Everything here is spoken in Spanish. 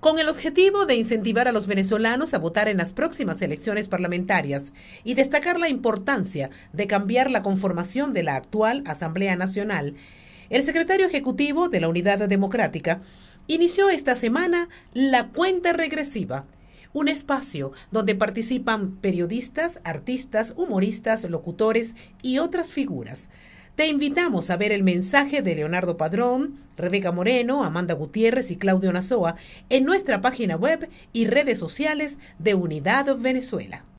con el objetivo de incentivar a los venezolanos a votar en las próximas elecciones parlamentarias y destacar la importancia de cambiar la conformación de la actual Asamblea Nacional, el secretario ejecutivo de la Unidad Democrática inició esta semana la cuenta regresiva un espacio donde participan periodistas, artistas, humoristas, locutores y otras figuras te invitamos a ver el mensaje de Leonardo Padrón, Rebeca Moreno, Amanda Gutiérrez y Claudio Nazoa en nuestra página web y redes sociales de Unidad Venezuela.